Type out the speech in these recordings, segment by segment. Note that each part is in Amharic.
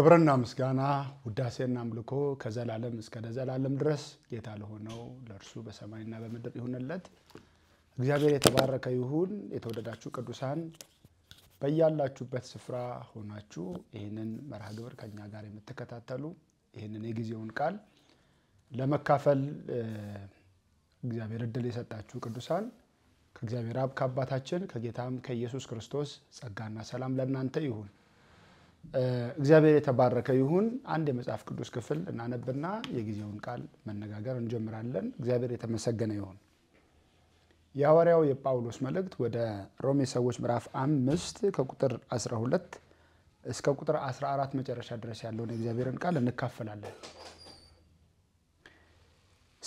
ክብርና ምስጋና ውዳሴና አምልኮ ከዘላለም እስከ ለዘላለም ድረስ ጌታ ለሆነው ለእርሱ በሰማይና በምድር ይሁንለት። እግዚአብሔር የተባረከ ይሁን። የተወደዳችሁ ቅዱሳን በያላችሁበት ስፍራ ሆናችሁ ይህንን መርሃ ግብር ከእኛ ጋር የምትከታተሉ ይህንን የጊዜውን ቃል ለመካፈል እግዚአብሔር እድል የሰጣችሁ ቅዱሳን ከእግዚአብሔር አብ ከአባታችን ከጌታም ከኢየሱስ ክርስቶስ ጸጋና ሰላም ለእናንተ ይሁን። እግዚአብሔር የተባረከ ይሁን። አንድ የመጽሐፍ ቅዱስ ክፍል እናነብና የጊዜውን ቃል መነጋገር እንጀምራለን። እግዚአብሔር የተመሰገነ ይሁን። የሐዋርያው የጳውሎስ መልእክት ወደ ሮሜ ሰዎች ምዕራፍ አምስት ከቁጥር 12 እስከ ቁጥር 14 መጨረሻ ድረስ ያለውን የእግዚአብሔርን ቃል እንካፈላለን።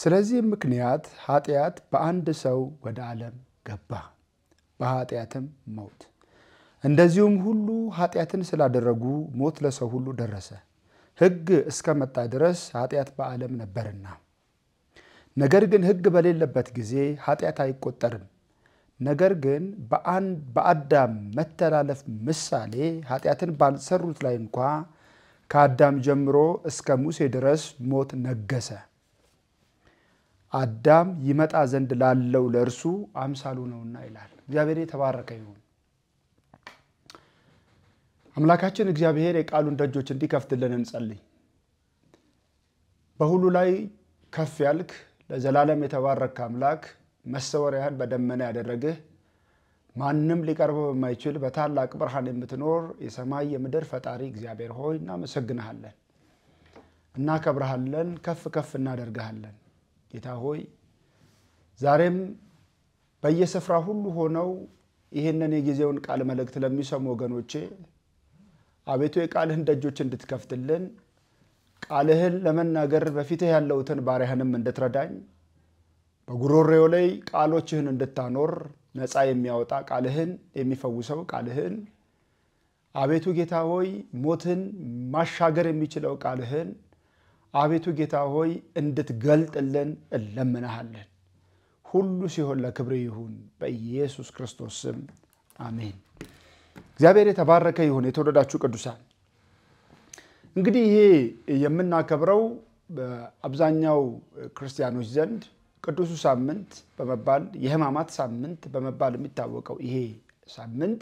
ስለዚህም ምክንያት ኃጢአት በአንድ ሰው ወደ ዓለም ገባ፣ በኃጢአትም ሞት እንደዚሁም ሁሉ ኃጢአትን ስላደረጉ ሞት ለሰው ሁሉ ደረሰ፣ ሕግ እስከመጣ ድረስ ኃጢአት በዓለም ነበርና። ነገር ግን ሕግ በሌለበት ጊዜ ኃጢአት አይቆጠርም። ነገር ግን በአዳም መተላለፍ ምሳሌ ኃጢአትን ባልሰሩት ላይ እንኳ ከአዳም ጀምሮ እስከ ሙሴ ድረስ ሞት ነገሰ። አዳም ይመጣ ዘንድ ላለው ለእርሱ አምሳሉ ነውና ይላል። እግዚአብሔር የተባረከ ይሁን። አምላካችን እግዚአብሔር የቃሉን ደጆች እንዲከፍትልን እንጸልይ። በሁሉ ላይ ከፍ ያልክ ለዘላለም የተባረክ አምላክ መሰወሪያህን በደመና ያደረግህ ማንም ሊቀርበው በማይችል በታላቅ ብርሃን የምትኖር የሰማይ የምድር ፈጣሪ እግዚአብሔር ሆይ እናመሰግንሃለን፣ እናከብረሃለን፣ ከፍ ከፍ እናደርግሃለን። ጌታ ሆይ ዛሬም በየስፍራ ሁሉ ሆነው ይህንን የጊዜውን ቃል መልእክት ለሚሰሙ ወገኖቼ አቤቱ የቃልህን ደጆች እንድትከፍትልን ቃልህን ለመናገር በፊትህ ያለውትን ባሪያህንም እንድትረዳኝ በጉሮሬው ላይ ቃሎችህን እንድታኖር ነፃ የሚያወጣ ቃልህን የሚፈውሰው ቃልህን አቤቱ ጌታ ሆይ ሞትን ማሻገር የሚችለው ቃልህን አቤቱ ጌታ ሆይ እንድትገልጥልን እለምናሃለን። ሁሉ ሲሆን ለክብር ይሁን በኢየሱስ ክርስቶስ ስም አሜን። እግዚአብሔር የተባረከ ይሁን። የተወደዳችሁ ቅዱሳን እንግዲህ ይሄ የምናከብረው በአብዛኛው ክርስቲያኖች ዘንድ ቅዱሱ ሳምንት በመባል የሕማማት ሳምንት በመባል የሚታወቀው ይሄ ሳምንት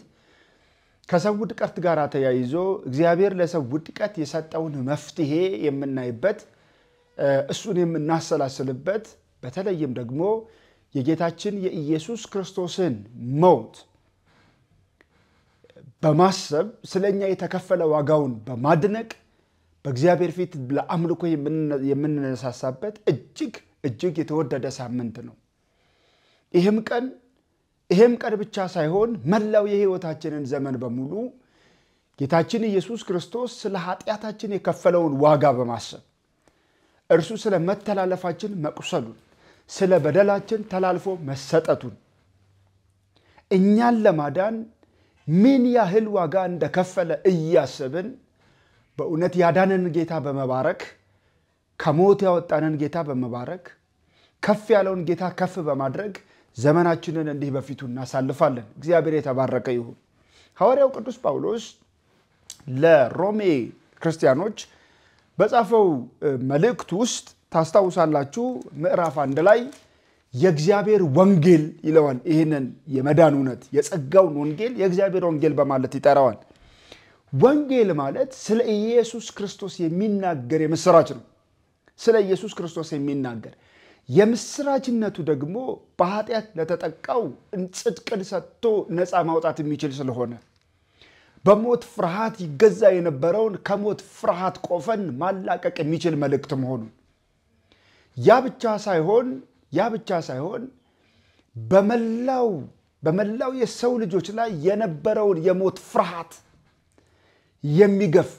ከሰው ውድቀት ጋር ተያይዞ እግዚአብሔር ለሰው ውድቀት የሰጠውን መፍትሄ የምናይበት እሱን የምናሰላስልበት በተለይም ደግሞ የጌታችን የኢየሱስ ክርስቶስን ሞት በማሰብ ስለ እኛ የተከፈለ ዋጋውን በማድነቅ በእግዚአብሔር ፊት ለአምልኮ የምንነሳሳበት እጅግ እጅግ የተወደደ ሳምንት ነው። ይህም ቀን ይህም ቀን ብቻ ሳይሆን መላው የህይወታችንን ዘመን በሙሉ ጌታችን ኢየሱስ ክርስቶስ ስለ ኃጢአታችን የከፈለውን ዋጋ በማሰብ እርሱ ስለ መተላለፋችን መቁሰሉን፣ ስለ በደላችን ተላልፎ መሰጠቱን እኛን ለማዳን ምን ያህል ዋጋ እንደከፈለ እያሰብን በእውነት ያዳነን ጌታ በመባረክ ከሞት ያወጣንን ጌታ በመባረክ ከፍ ያለውን ጌታ ከፍ በማድረግ ዘመናችንን እንዲህ በፊቱ እናሳልፋለን። እግዚአብሔር የተባረከ ይሁን። ሐዋርያው ቅዱስ ጳውሎስ ለሮሜ ክርስቲያኖች በጻፈው መልእክት ውስጥ ታስታውሳላችሁ ምዕራፍ አንድ ላይ የእግዚአብሔር ወንጌል ይለዋል። ይህንን የመዳን እውነት የጸጋውን ወንጌል የእግዚአብሔር ወንጌል በማለት ይጠራዋል። ወንጌል ማለት ስለ ኢየሱስ ክርስቶስ የሚናገር የምስራች ነው። ስለ ኢየሱስ ክርስቶስ የሚናገር የምስራችነቱ ደግሞ በኃጢአት ለተጠቃው ጽድቅን ሰጥቶ ነፃ ማውጣት የሚችል ስለሆነ በሞት ፍርሃት ይገዛ የነበረውን ከሞት ፍርሃት ቆፈን ማላቀቅ የሚችል መልእክት መሆኑን ያ ብቻ ሳይሆን ያ ብቻ ሳይሆን በመላው በመላው የሰው ልጆች ላይ የነበረውን የሞት ፍርሃት የሚገፍ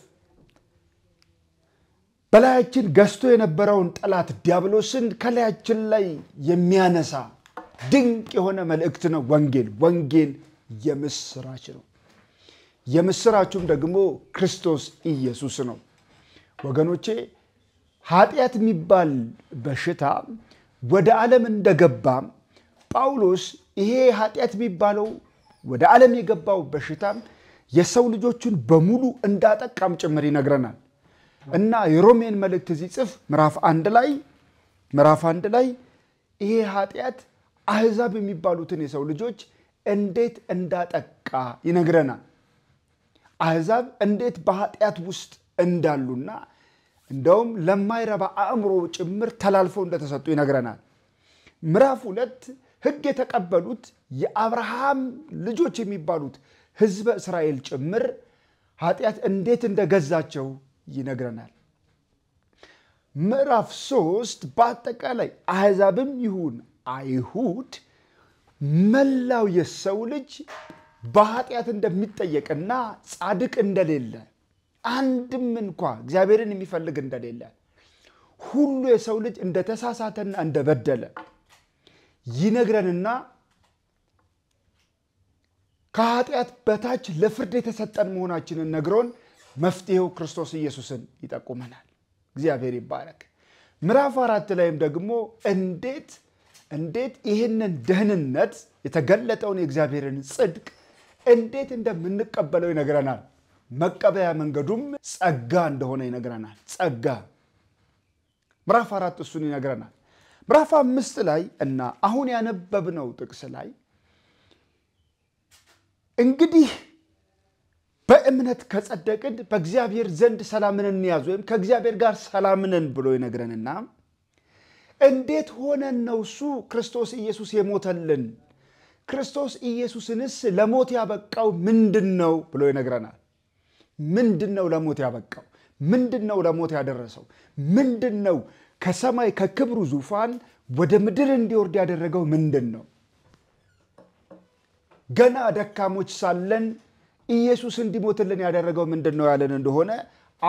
በላያችን ገዝቶ የነበረውን ጠላት ዲያብሎስን ከላያችን ላይ የሚያነሳ ድንቅ የሆነ መልእክት ነው ወንጌል። ወንጌል የምስራች ነው። የምስራቹም ደግሞ ክርስቶስ ኢየሱስ ነው። ወገኖቼ ኃጢአት የሚባል በሽታ ወደ ዓለም እንደገባ ጳውሎስ ይሄ ኃጢአት የሚባለው ወደ ዓለም የገባው በሽታም የሰው ልጆችን በሙሉ እንዳጠቃም ጭምር ይነግረናል እና የሮሜን መልእክት እዚህ ጽፍ ምዕራፍ አንድ ላይ ምዕራፍ አንድ ላይ ይሄ ኃጢአት አህዛብ የሚባሉትን የሰው ልጆች እንዴት እንዳጠቃ ይነግረናል። አህዛብ እንዴት በኃጢአት ውስጥ እንዳሉና እንደውም ለማይረባ አእምሮ ጭምር ተላልፎ እንደተሰጡ ይነግረናል። ምዕራፍ ሁለት ህግ የተቀበሉት የአብርሃም ልጆች የሚባሉት ህዝበ እስራኤል ጭምር ኃጢአት እንዴት እንደገዛቸው ይነግረናል። ምዕራፍ ሶስት በአጠቃላይ አሕዛብም ይሁን አይሁድ መላው የሰው ልጅ በኃጢአት እንደሚጠየቅና ጻድቅ እንደሌለ አንድም እንኳ እግዚአብሔርን የሚፈልግ እንደሌለ ሁሉ የሰው ልጅ እንደተሳሳተና እንደበደለ ይነግረንና ከኃጢአት በታች ለፍርድ የተሰጠን መሆናችንን ነግሮን መፍትሄው ክርስቶስ ኢየሱስን ይጠቁመናል። እግዚአብሔር ይባረክ። ምዕራፍ አራት ላይም ደግሞ እንዴት እንዴት ይህንን ደህንነት የተገለጠውን የእግዚአብሔርን ጽድቅ እንዴት እንደምንቀበለው ይነግረናል። መቀበያ መንገዱም ጸጋ እንደሆነ ይነግረናል። ጸጋ ምዕራፍ አራት እሱን ይነግረናል። ምዕራፍ አምስት ላይ እና አሁን ያነበብነው ጥቅስ ላይ እንግዲህ በእምነት ከጸደቅን በእግዚአብሔር ዘንድ ሰላምን እንያዝ ወይም ከእግዚአብሔር ጋር ሰላምንን ብሎ ይነግረንና እንዴት ሆነን ነው እሱ ክርስቶስ ኢየሱስ የሞተልን? ክርስቶስ ኢየሱስንስ ለሞት ያበቃው ምንድን ነው ብሎ ይነግረናል። ምንድን ነው ለሞት ያበቃው? ምንድን ነው ለሞት ያደረሰው? ምንድን ነው ከሰማይ ከክብሩ ዙፋን ወደ ምድር እንዲወርድ ያደረገው ምንድን ነው? ገና ደካሞች ሳለን ኢየሱስ እንዲሞትልን ያደረገው ምንድን ነው ያለን እንደሆነ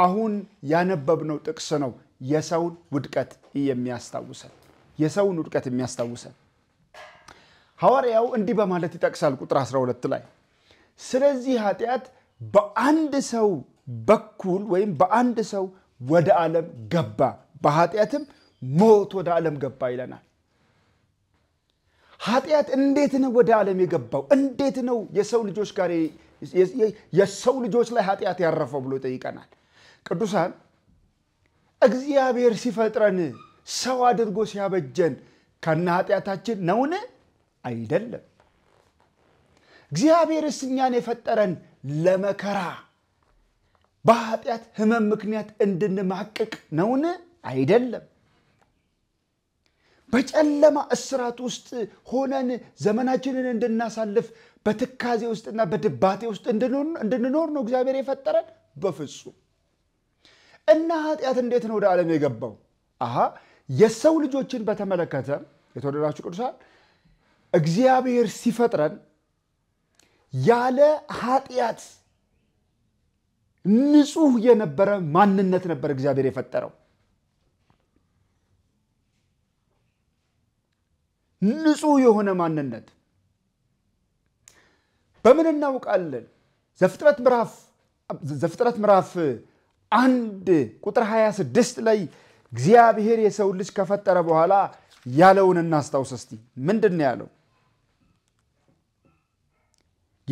አሁን ያነበብነው ጥቅስ ነው የሰውን ውድቀት የሚያስታውሰን የሰውን ውድቀት የሚያስታውሰን ሐዋርያው እንዲህ በማለት ይጠቅሳል ቁጥር 12 ላይ ስለዚህ ኃጢአት በአንድ ሰው በኩል ወይም በአንድ ሰው ወደ ዓለም ገባ፣ በኃጢአትም ሞት ወደ ዓለም ገባ ይለናል። ኃጢአት እንዴት ነው ወደ ዓለም የገባው? እንዴት ነው የሰው ልጆች ጋር የሰው ልጆች ላይ ኃጢአት ያረፈው ብሎ ይጠይቀናል። ቅዱሳን እግዚአብሔር ሲፈጥረን ሰው አድርጎ ሲያበጀን ከነ ኃጢአታችን ነውን? አይደለም። እግዚአብሔርስ እኛን የፈጠረን ለመከራ በኃጢአት ህመም ምክንያት እንድንማቅቅ ነውን? አይደለም። በጨለማ እስራት ውስጥ ሆነን ዘመናችንን እንድናሳልፍ በትካዜ ውስጥና በድባቴ ውስጥ እንድንኖር ነው እግዚአብሔር የፈጠረን? በፍጹም። እና ኃጢአት እንዴት ነው ወደ ዓለም የገባው? አሃ የሰው ልጆችን በተመለከተ የተወደዳችሁ ቅዱሳን እግዚአብሔር ሲፈጥረን ያለ ኃጢአት ንጹህ የነበረ ማንነት ነበር እግዚአብሔር የፈጠረው። ንጹህ የሆነ ማንነት በምን እናውቃለን? ዘፍጥረት ምዕራፍ ዘፍጥረት ምዕራፍ አንድ ቁጥር 26 ላይ እግዚአብሔር የሰው ልጅ ከፈጠረ በኋላ ያለውን እናስታውስ እስቲ። ምንድን ነው ያለው?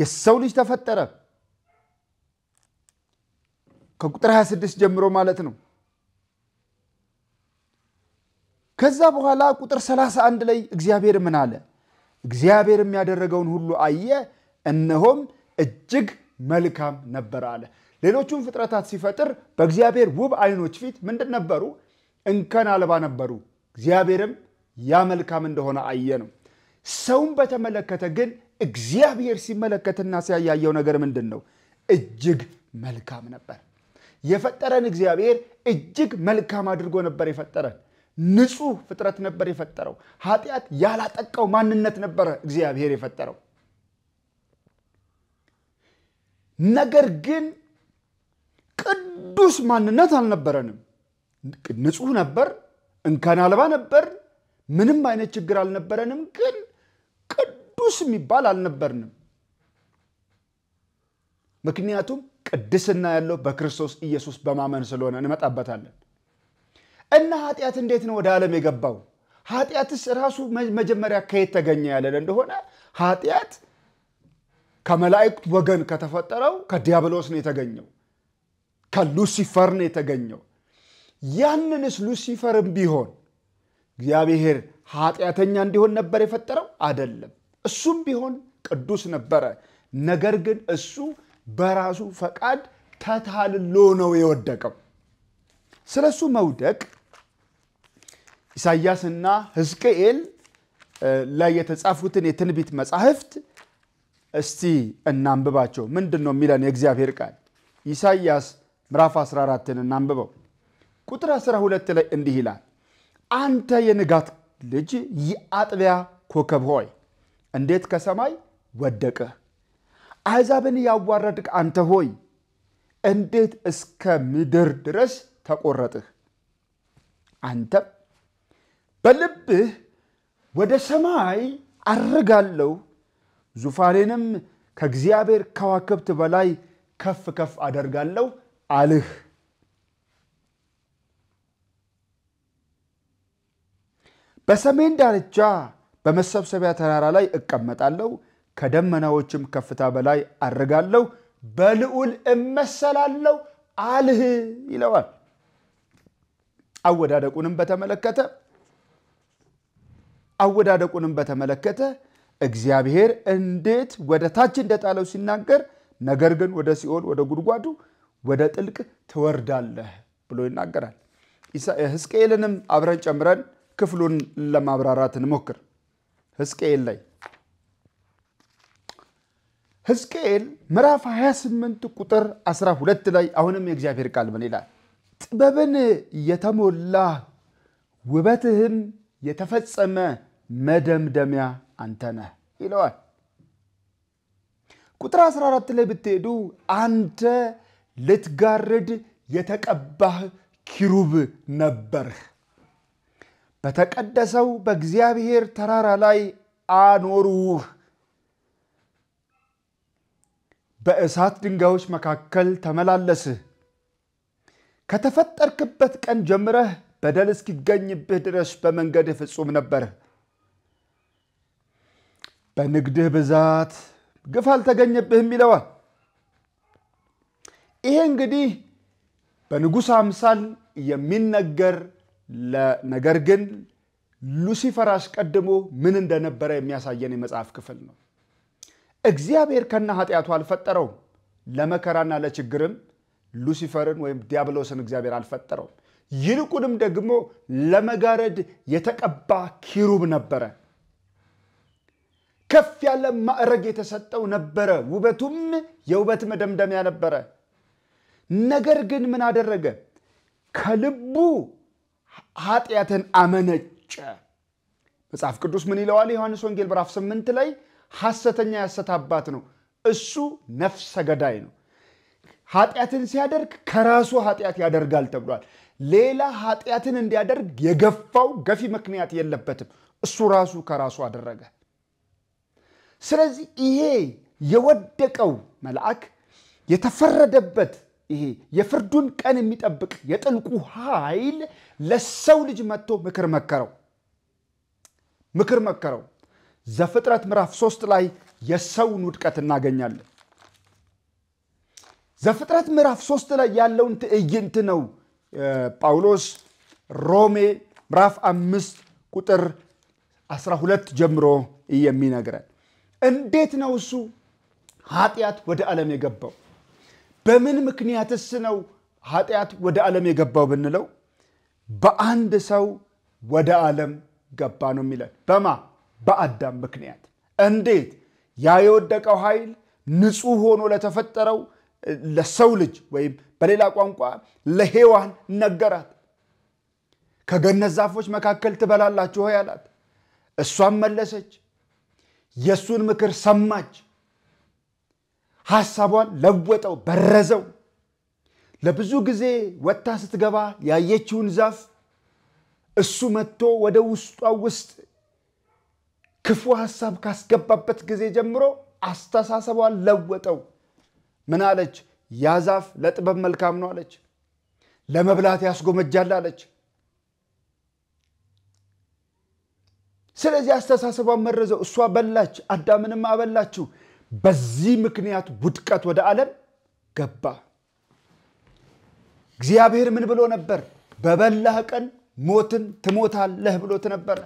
የሰው ልጅ ተፈጠረ። ከቁጥር 26 ጀምሮ ማለት ነው። ከዛ በኋላ ቁጥር 31 ላይ እግዚአብሔር ምን አለ? እግዚአብሔር የሚያደረገውን ሁሉ አየ፣ እነሆም እጅግ መልካም ነበር አለ። ሌሎቹን ፍጥረታት ሲፈጥር በእግዚአብሔር ውብ አይኖች ፊት ምንድን ነበሩ? እንከን አልባ ነበሩ። እግዚአብሔርም ያ መልካም እንደሆነ አየ ነው። ሰውን በተመለከተ ግን እግዚአብሔር ሲመለከትና ሲያያየው ነገር ምንድን ነው? እጅግ መልካም ነበር። የፈጠረን እግዚአብሔር እጅግ መልካም አድርጎ ነበር የፈጠረን። ንጹህ ፍጥረት ነበር የፈጠረው። ኃጢአት ያላጠቃው ማንነት ነበረ እግዚአብሔር የፈጠረው። ነገር ግን ቅዱስ ማንነት አልነበረንም። ንጹህ ነበር፣ እንከን አልባ ነበር፣ ምንም አይነት ችግር አልነበረንም። ግን ቅዱስ የሚባል አልነበርንም። ምክንያቱም ቅድስና ያለው በክርስቶስ ኢየሱስ በማመን ስለሆነ እንመጣበታለን። እና ኃጢአት እንዴት ነው ወደ ዓለም የገባው? ኃጢአትስ ራሱ መጀመሪያ ከየት ተገኘ ያለን እንደሆነ ኃጢአት ከመላእክት ወገን ከተፈጠረው ከዲያብሎስ ነው የተገኘው፣ ከሉሲፈር ነው የተገኘው። ያንንስ ሉሲፈርም ቢሆን እግዚአብሔር ኃጢአተኛ እንዲሆን ነበር የፈጠረው? አይደለም። እሱም ቢሆን ቅዱስ ነበረ። ነገር ግን እሱ በራሱ ፈቃድ ተታልሎ ነው የወደቀው። ስለ እሱ መውደቅ ኢሳያስና ሕዝቅኤል ላይ የተጻፉትን የትንቢት መጻሕፍት እስቲ እናንብባቸው። ምንድን ነው የሚለን የእግዚአብሔር ቃል? ኢሳያስ ምዕራፍ 14ን እናንብበው። ቁጥር 12 ላይ እንዲህ ይላል፣ አንተ የንጋት ልጅ የአጥቢያ ኮከብ ሆይ እንዴት ከሰማይ ወደቅህ? አሕዛብን ያዋረድክ አንተ ሆይ እንዴት እስከ ምድር ድረስ ተቆረጥህ? አንተም በልብህ ወደ ሰማይ አርጋለሁ፣ ዙፋኔንም ከእግዚአብሔር ከዋክብት በላይ ከፍ ከፍ አደርጋለሁ አልህ። በሰሜን ዳርቻ በመሰብሰቢያ ተራራ ላይ እቀመጣለሁ፣ ከደመናዎችም ከፍታ በላይ አድርጋለሁ በልዑል እመሰላለሁ አልህ ይለዋል። አወዳደቁንም በተመለከተ አወዳደቁንም በተመለከተ እግዚአብሔር እንዴት ወደ ታች እንደጣለው ሲናገር፣ ነገር ግን ወደ ሲኦል ወደ ጉድጓዱ ወደ ጥልቅ ትወርዳለህ ብሎ ይናገራል። ሕዝቅኤልንም አብረን ጨምረን ክፍሉን ለማብራራት እንሞክር። ህዝቅኤል ላይ ህዝቅኤል ምዕራፍ 28 ቁጥር 12 ላይ አሁንም የእግዚአብሔር ቃል ምን ይላል? ጥበብን የተሞላ ውበትህም የተፈጸመ መደምደሚያ አንተ ነህ ይለዋል። ቁጥር 14 ላይ ብትሄዱ አንተ ልትጋርድ የተቀባህ ኪሩብ ነበርህ በተቀደሰው በእግዚአብሔር ተራራ ላይ አኖሩህ። በእሳት ድንጋዮች መካከል ተመላለስህ። ከተፈጠርክበት ቀን ጀምረህ በደል እስኪገኝብህ ድረስ በመንገድህ ፍጹም ነበር። በንግድህ ብዛት ግፍ አልተገኘብህም ይለዋል። ይሄ እንግዲህ በንጉሥ አምሳል የሚነገር ነገር ግን ሉሲፈር አስቀድሞ ምን እንደነበረ የሚያሳየን የመጽሐፍ ክፍል ነው። እግዚአብሔር ከነ ኃጢአቱ አልፈጠረውም። ለመከራና ለችግርም ሉሲፈርን ወይም ዲያብሎስን እግዚአብሔር አልፈጠረውም። ይልቁንም ደግሞ ለመጋረድ የተቀባ ኪሩብ ነበረ። ከፍ ያለ ማዕረግ የተሰጠው ነበረ። ውበቱም የውበት መደምደሚያ ነበረ። ነገር ግን ምን አደረገ? ከልቡ ኃጢአትን አመነጨ። መጽሐፍ ቅዱስ ምን ይለዋል? ዮሐንስ ወንጌል ምዕራፍ 8 ላይ ሐሰተኛ የሐሰት አባት ነው፣ እሱ ነፍሰ ገዳይ ነው። ኃጢአትን ሲያደርግ ከራሱ ኃጢአት ያደርጋል ተብሏል። ሌላ ኃጢአትን እንዲያደርግ የገፋው ገፊ ምክንያት የለበትም። እሱ ራሱ ከራሱ አደረገ። ስለዚህ ይሄ የወደቀው መልአክ የተፈረደበት ይሄ የፍርዱን ቀን የሚጠብቅ የጥልቁ ኃይል ለሰው ልጅ መጥቶ ምክር መከረው ምክር መከረው። ዘፍጥረት ምዕራፍ ሶስት ላይ የሰውን ውድቀት እናገኛለን። ዘፍጥረት ምዕራፍ ሶስት ላይ ያለውን ትዕይንት ነው ጳውሎስ ሮሜ ምዕራፍ አምስት ቁጥር 12 ጀምሮ የሚነግረን። እንዴት ነው እሱ ኃጢአት ወደ ዓለም የገባው? በምን ምክንያትስ ነው ኃጢአት ወደ ዓለም የገባው ብንለው በአንድ ሰው ወደ ዓለም ገባ ነው የሚለን። በማ በአዳም ምክንያት። እንዴት? ያ የወደቀው ኃይል ንጹህ ሆኖ ለተፈጠረው ለሰው ልጅ ወይም በሌላ ቋንቋ ለሔዋን ነገራት። ከገነት ዛፎች መካከል ትበላላችሁ ሆይ አላት። እሷም መለሰች፣ የእሱን ምክር ሰማች። ሐሳቧን ለወጠው፣ በረዘው። ለብዙ ጊዜ ወጥታ ስትገባ ያየችውን ዛፍ እሱ መጥቶ ወደ ውስጧ ውስጥ ክፉ ሐሳብ ካስገባበት ጊዜ ጀምሮ አስተሳሰቧን ለወጠው። ምን አለች? ያ ዛፍ ለጥበብ መልካም ነው አለች። ለመብላት ያስጎመጃል አለች። ስለዚህ አስተሳሰቧን መረዘው። እሷ በላች፣ አዳምንም አበላችው። በዚህ ምክንያት ውድቀት ወደ ዓለም ገባ። እግዚአብሔር ምን ብሎ ነበር? በበላህ ቀን ሞትን ትሞታለህ ብሎት ነበር።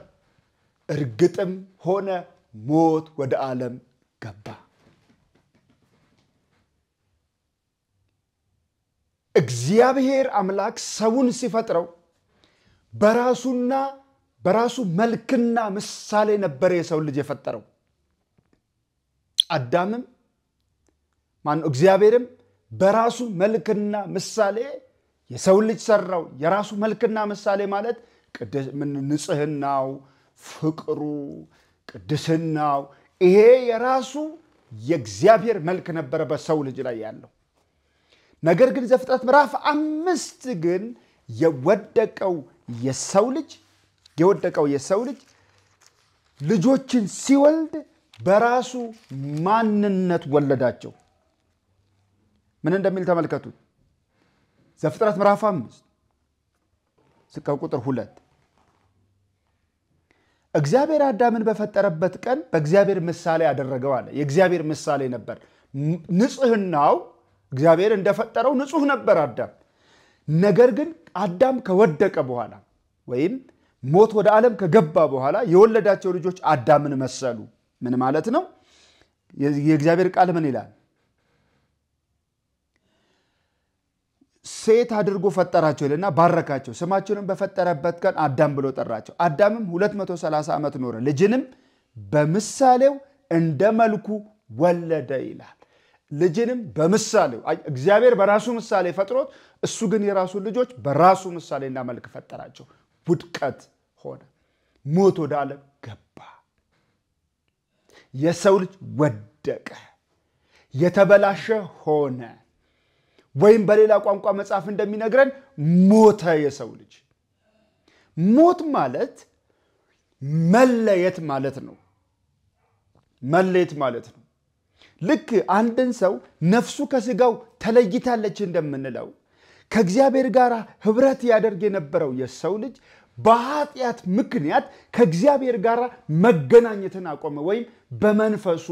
እርግጥም ሆነ ሞት ወደ ዓለም ገባ። እግዚአብሔር አምላክ ሰውን ሲፈጥረው በራሱና በራሱ መልክና ምሳሌ ነበር የሰው ልጅ የፈጠረው። አዳምም ማነው እግዚአብሔርም በራሱ መልክና ምሳሌ የሰው ልጅ ሰራው። የራሱ መልክና ምሳሌ ማለት ንጽህናው፣ ፍቅሩ፣ ቅድስናው ይሄ የራሱ የእግዚአብሔር መልክ ነበረ በሰው ልጅ ላይ ያለው። ነገር ግን ዘፍጥረት ምዕራፍ አምስት ግን የወደቀው የሰው ልጅ የወደቀው የሰው ልጅ ልጆችን ሲወልድ በራሱ ማንነት ወለዳቸው። ምን እንደሚል ተመልከቱ። ዘፍጥረት ምዕራፍ አምስት እስከ ቁጥር ሁለት እግዚአብሔር አዳምን በፈጠረበት ቀን በእግዚአብሔር ምሳሌ ያደረገው አለ። የእግዚአብሔር ምሳሌ ነበር። ንጽህናው እግዚአብሔር እንደፈጠረው ንጹህ ነበር አዳም። ነገር ግን አዳም ከወደቀ በኋላ ወይም ሞት ወደ ዓለም ከገባ በኋላ የወለዳቸው ልጆች አዳምን መሰሉ። ምን ማለት ነው? የእግዚአብሔር ቃል ምን ይላል? ሴት አድርጎ ፈጠራቸው ይልና ባረካቸው። ስማቸውንም በፈጠረበት ቀን አዳም ብሎ ጠራቸው። አዳምም 230 ዓመት ኖረ፣ ልጅንም በምሳሌው እንደ መልኩ ወለደ ይላል። ልጅንም በምሳሌው እግዚአብሔር በራሱ ምሳሌ ፈጥሮት፣ እሱ ግን የራሱን ልጆች በራሱ ምሳሌና መልክ ፈጠራቸው። ውድቀት ሆነ፣ ሞት ወደ ዓለም ገባ። የሰው ልጅ ወደቀ፣ የተበላሸ ሆነ። ወይም በሌላ ቋንቋ መጽሐፍ እንደሚነግረን ሞተ የሰው ልጅ። ሞት ማለት መለየት ማለት ነው። መለየት ማለት ነው። ልክ አንድን ሰው ነፍሱ ከስጋው ተለይታለች እንደምንለው ከእግዚአብሔር ጋር ህብረት ያደርግ የነበረው የሰው ልጅ በኃጢአት ምክንያት ከእግዚአብሔር ጋር መገናኘትን አቆመ ወይም በመንፈሱ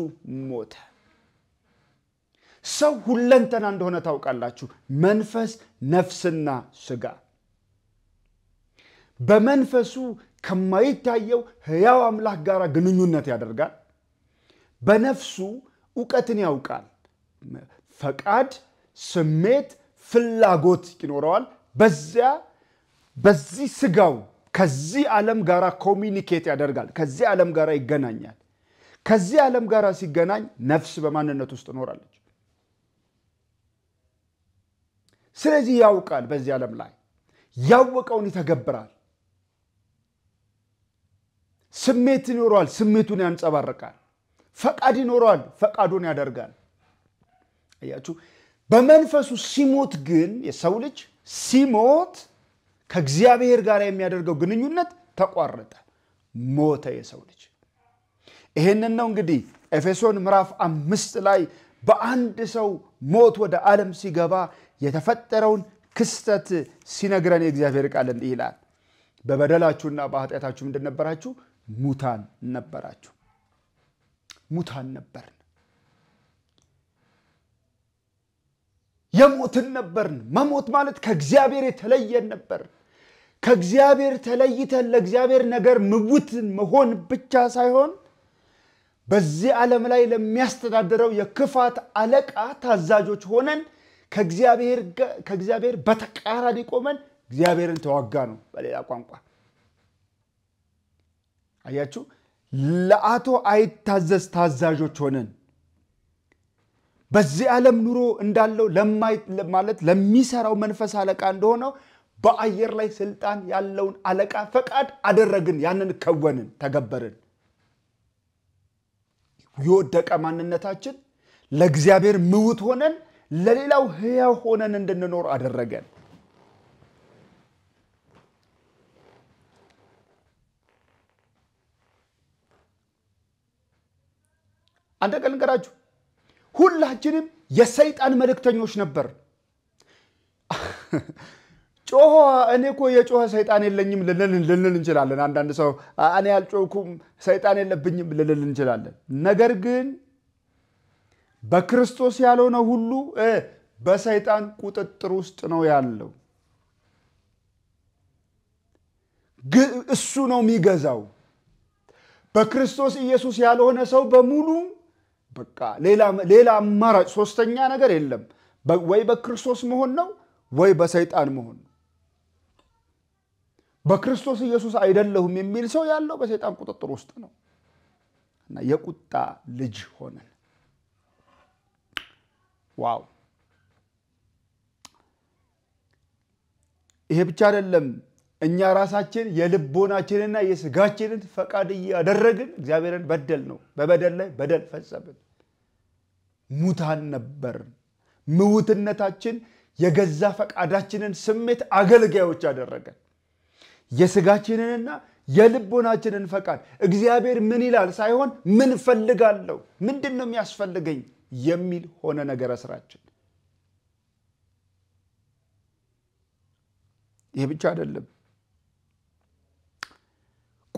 ሞተ። ሰው ሁለንተና እንደሆነ ታውቃላችሁ። መንፈስ፣ ነፍስና ስጋ። በመንፈሱ ከማይታየው ሕያው አምላክ ጋር ግንኙነት ያደርጋል። በነፍሱ እውቀትን ያውቃል። ፈቃድ፣ ስሜት፣ ፍላጎት ይኖረዋል። በዚያ በዚህ ስጋው ከዚህ ዓለም ጋር ኮሚኒኬት ያደርጋል። ከዚህ ዓለም ጋር ይገናኛል። ከዚህ ዓለም ጋር ሲገናኝ ነፍስ በማንነት ውስጥ ትኖራለች። ስለዚህ ያውቃል። በዚህ ዓለም ላይ ያወቀውን ይተገብራል። ስሜት ይኖረዋል፣ ስሜቱን ያንጸባርቃል። ፈቃድ ይኖረዋል፣ ፈቃዱን ያደርጋል። አያችሁ፣ በመንፈሱ ሲሞት ግን የሰው ልጅ ሲሞት ከእግዚአብሔር ጋር የሚያደርገው ግንኙነት ተቋረጠ፣ ሞተ የሰው ልጅ። ይህንን ነው እንግዲህ ኤፌሶን ምዕራፍ አምስት ላይ በአንድ ሰው ሞት ወደ ዓለም ሲገባ የተፈጠረውን ክስተት ሲነግረን የእግዚአብሔር ቃል እንዲህ ይላል፣ በበደላችሁና በኃጢአታችሁ ምንድን ነበራችሁ? ሙታን ነበራችሁ። ሙታን ነበርን፣ የሞትን ነበርን። መሞት ማለት ከእግዚአብሔር የተለየን ነበርን። ከእግዚአብሔር ተለይተን ለእግዚአብሔር ነገር ምውት መሆን ብቻ ሳይሆን በዚህ ዓለም ላይ ለሚያስተዳድረው የክፋት አለቃ ታዛዦች ሆነን ከእግዚአብሔር በተቃራኒ ቆመን እግዚአብሔርን ተዋጋ ነው። በሌላ ቋንቋ አያችሁ፣ ለአቶ አይታዘዝ ታዛዦች ሆነን በዚህ ዓለም ኑሮ እንዳለው ማለት ለሚሰራው መንፈስ አለቃ እንደሆነው በአየር ላይ ስልጣን ያለውን አለቃ ፈቃድ አደረግን፣ ያንን ከወንን፣ ተገበርን። የወደቀ ማንነታችን ለእግዚአብሔር ምውት ሆነን ለሌላው ህያው ሆነን እንድንኖር አደረገን። አንድ ቀን ልንገራችሁ፣ ሁላችንም የሰይጣን መልእክተኞች ነበር። ጮሆ እኔ እኮ የጮኸ ሰይጣን የለኝም ልንል እንችላለን። አንዳንድ ሰው እኔ ያልጮኩም ሰይጣን የለብኝም ልንል እንችላለን። ነገር ግን በክርስቶስ ያልሆነ ሁሉ በሰይጣን ቁጥጥር ውስጥ ነው ያለው። እሱ ነው የሚገዛው። በክርስቶስ ኢየሱስ ያልሆነ ሰው በሙሉ በቃ ሌላ አማራጭ ሶስተኛ ነገር የለም። ወይ በክርስቶስ መሆን ነው ወይ በሰይጣን መሆን ነው። በክርስቶስ ኢየሱስ አይደለሁም የሚል ሰው ያለው በሰይጣን ቁጥጥር ውስጥ ነው እና የቁጣ ልጅ ሆነን ዋው ይሄ ብቻ አይደለም እኛ ራሳችን የልቦናችንና የስጋችንን ፈቃድ እያደረግን እግዚአብሔርን በደል ነው በበደል ላይ በደል ፈጸምን ሙታን ነበርን ምውትነታችን የገዛ ፈቃዳችንን ስሜት አገልጋዮች አደረገን የስጋችንንና የልቦናችንን ፈቃድ እግዚአብሔር ምን ይላል ሳይሆን ምን ፈልጋለሁ፣ ምንድን ነው የሚያስፈልገኝ የሚል ሆነ ነገረ ስራችን። ይህ ብቻ አይደለም።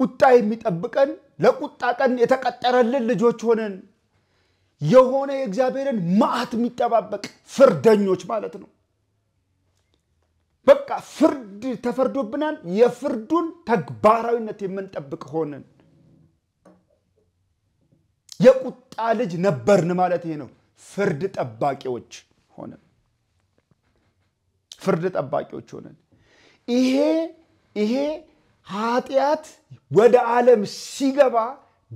ቁጣ የሚጠብቀን ለቁጣ ቀን የተቀጠረልን ልጆች ሆነን የሆነ የእግዚአብሔርን መዓት የሚጠባበቅ ፍርደኞች ማለት ነው። በቃ ፍርድ ተፈርዶብናል። የፍርዱን ተግባራዊነት የምንጠብቅ ሆንን። የቁጣ ልጅ ነበርን ማለት ይሄ ነው። ፍርድ ጠባቂዎች ሆነን ፍርድ ጠባቂዎች ሆነን ይሄ ይሄ ኃጢአት ወደ ዓለም ሲገባ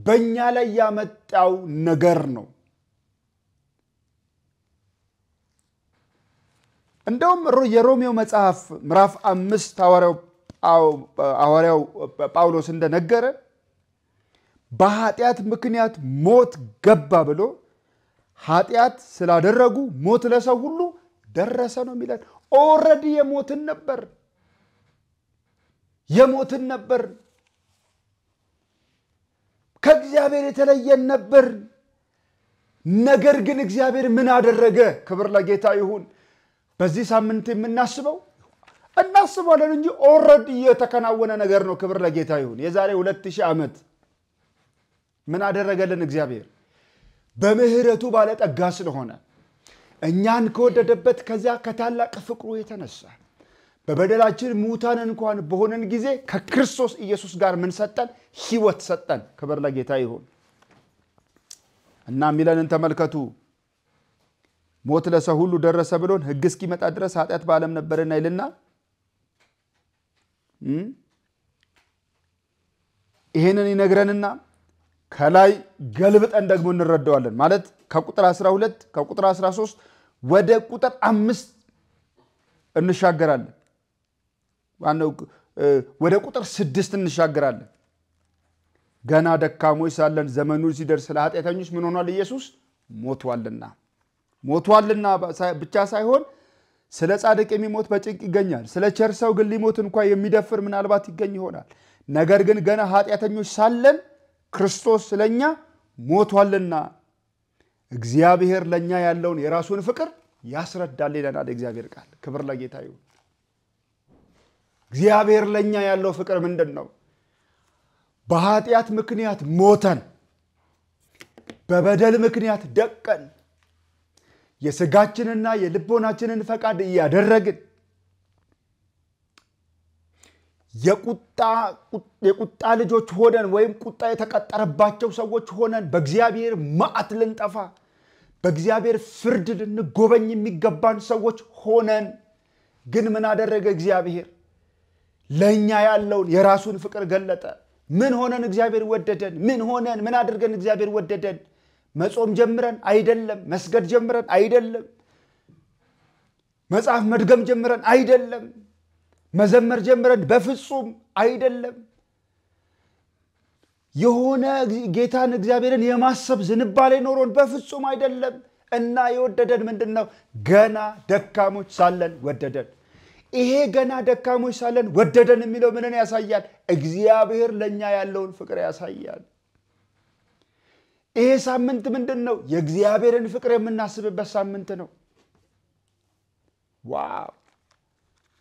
በእኛ ላይ ያመጣው ነገር ነው። እንደውም የሮሜው መጽሐፍ ምዕራፍ አምስት ሐዋርያው ጳውሎስ እንደነገረ በኃጢአት ምክንያት ሞት ገባ ብሎ ኃጢአት ስላደረጉ ሞት ለሰው ሁሉ ደረሰ ነው የሚለን። ኦረዲ የሞትን ነበር የሞትን ነበር ከእግዚአብሔር የተለየን ነበር። ነገር ግን እግዚአብሔር ምን አደረገ? ክብር ለጌታ ይሁን። በዚህ ሳምንት የምናስበው እናስበዋለን እንጂ ኦልሬዲ የተከናወነ ነገር ነው። ክብር ለጌታ ይሁን። የዛሬ ሁለት ዓመት ምን አደረገልን እግዚአብሔር? በምህረቱ ባለጠጋ ስለሆነ እኛን ከወደደበት ከዚያ ከታላቅ ፍቅሩ የተነሳ በበደላችን ሙታን እንኳን በሆነን ጊዜ ከክርስቶስ ኢየሱስ ጋር ምን ሰጠን? ህይወት ሰጠን። ክብር ለጌታ ይሁን እና የሚለንን ተመልከቱ። ሞት ለሰው ሁሉ ደረሰ ብሎን ህግ እስኪመጣ ድረስ ኃጢአት በዓለም ነበረና ይልና ይሄንን ይነግረንና ከላይ ገልብጠን ደግሞ እንረዳዋለን። ማለት ከቁጥር 12 ከቁጥር 13 ወደ ቁጥር አምስት እንሻገራለን። ወደ ቁጥር ስድስት እንሻገራለን። ገና ደካሞች ሳለን ዘመኑ ሲደርስ ለኃጢአተኞች ምን ሆኗል? ኢየሱስ ሞቷልና። ሞቷልና ብቻ ሳይሆን ስለ ጻድቅ የሚሞት በጭንቅ ይገኛል። ስለ ቸር ሰው ግን ሊሞት እንኳ የሚደፍር ምናልባት ይገኝ ይሆናል። ነገር ግን ገና ኃጢአተኞች ሳለን ክርስቶስ ስለኛ ሞቷልና እግዚአብሔር ለእኛ ያለውን የራሱን ፍቅር ያስረዳል ይለናል እግዚአብሔር ቃል። ክብር ለጌታ ይሁን። እግዚአብሔር ለእኛ ያለው ፍቅር ምንድን ነው? በኃጢአት ምክንያት ሞተን፣ በበደል ምክንያት ደቀን የስጋችንና የልቦናችንን ፈቃድ እያደረግን የቁጣ ልጆች ሆነን ወይም ቁጣ የተቀጠረባቸው ሰዎች ሆነን በእግዚአብሔር መዓት ልንጠፋ በእግዚአብሔር ፍርድ ልንጎበኝ የሚገባን ሰዎች ሆነን ግን ምን አደረገ እግዚአብሔር? ለእኛ ያለውን የራሱን ፍቅር ገለጠ። ምን ሆነን እግዚአብሔር ወደደን? ምን ሆነን ምን አድርገን እግዚአብሔር ወደደን? መጾም ጀምረን አይደለም፣ መስገድ ጀምረን አይደለም፣ መጽሐፍ መድገም ጀምረን አይደለም፣ መዘመር ጀምረን በፍጹም አይደለም። የሆነ ጌታን እግዚአብሔርን የማሰብ ዝንባሌ ኖሮን በፍጹም አይደለም። እና የወደደን ምንድን ነው? ገና ደካሞች ሳለን ወደደን። ይሄ ገና ደካሞች ሳለን ወደደን የሚለው ምንን ያሳያል? እግዚአብሔር ለእኛ ያለውን ፍቅር ያሳያል። ይሄ ሳምንት ምንድን ነው? የእግዚአብሔርን ፍቅር የምናስብበት ሳምንት ነው። ዋው!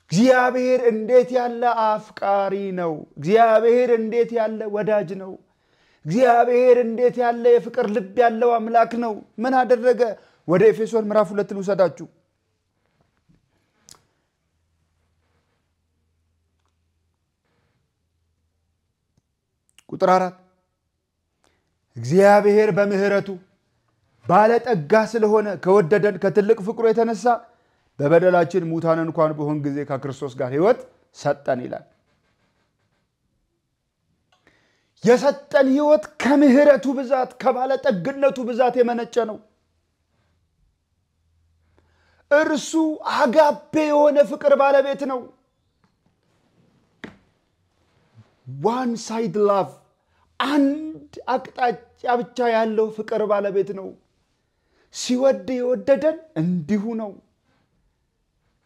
እግዚአብሔር እንዴት ያለ አፍቃሪ ነው! እግዚአብሔር እንዴት ያለ ወዳጅ ነው! እግዚአብሔር እንዴት ያለ የፍቅር ልብ ያለው አምላክ ነው! ምን አደረገ? ወደ ኤፌሶን ምዕራፍ ሁለትን ውሰዳችሁ ቁጥር አራት እግዚአብሔር በምህረቱ ባለጠጋ ስለሆነ ከወደደን ከትልቅ ፍቅሩ የተነሳ በበደላችን ሙታን እንኳን በሆን ጊዜ ከክርስቶስ ጋር ህይወት ሰጠን ይላል። የሰጠን ህይወት ከምህረቱ ብዛት ከባለጠግነቱ ብዛት የመነጨ ነው። እርሱ አጋቤ የሆነ ፍቅር ባለቤት ነው። ዋን ሳይድ ላቭ አንድ አቅጣጫ ያ ብቻ ያለው ፍቅር ባለቤት ነው። ሲወድ የወደደን እንዲሁ ነው።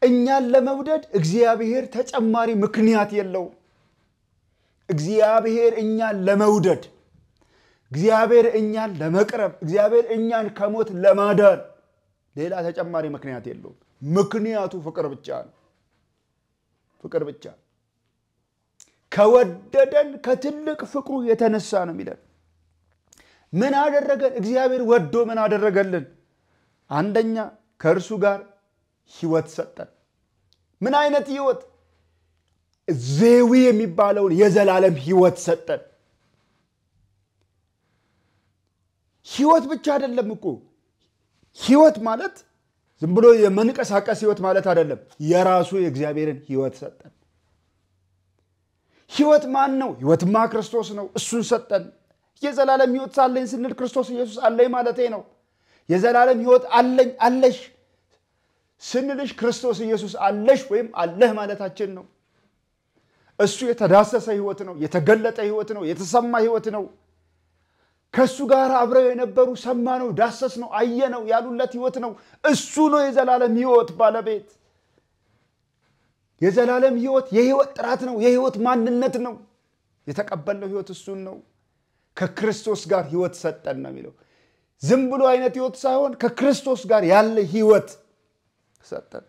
እኛን ለመውደድ እግዚአብሔር ተጨማሪ ምክንያት የለው። እግዚአብሔር እኛን ለመውደድ እግዚአብሔር እኛን ለመቅረብ እግዚአብሔር እኛን ከሞት ለማዳን ሌላ ተጨማሪ ምክንያት የለውም። ምክንያቱ ፍቅር ብቻ ነው። ፍቅር ብቻ ከወደደን ከትልቅ ፍቅሩ የተነሳ ነው የሚለን ምን አደረገን? እግዚአብሔር ወዶ ምን አደረገልን? አንደኛ ከእርሱ ጋር ህይወት ሰጠን። ምን አይነት ህይወት? ዜዊ የሚባለውን የዘላለም ህይወት ሰጠን። ህይወት ብቻ አይደለም እኮ ህይወት ማለት ዝም ብሎ የመንቀሳቀስ ህይወት ማለት አይደለም። የራሱ የእግዚአብሔርን ህይወት ሰጠን። ህይወት ማን ነው? ህይወትማ ክርስቶስ ነው። እሱን ሰጠን። የዘላለም ህይወት ሳለኝ ስንል ክርስቶስ ኢየሱስ አለኝ ማለት ነው። የዘላለም ህይወት አለኝ አለሽ ስንልሽ ክርስቶስ ኢየሱስ አለሽ ወይም አለህ ማለታችን ነው። እሱ የተዳሰሰ ህይወት ነው፣ የተገለጠ ህይወት ነው፣ የተሰማ ህይወት ነው። ከእሱ ጋር አብረው የነበሩ ሰማ ነው፣ ዳሰስ ነው፣ አየ ነው ያሉለት ህይወት ነው። እሱ ነው የዘላለም ህይወት ባለቤት። የዘላለም ህይወት የህይወት ጥራት ነው፣ የህይወት ማንነት ነው። የተቀበልነው ህይወት እሱን ነው። ከክርስቶስ ጋር ህይወት ሰጠን ነው የሚለው። ዝም ብሎ አይነት ህይወት ሳይሆን ከክርስቶስ ጋር ያለ ህይወት ሰጠን።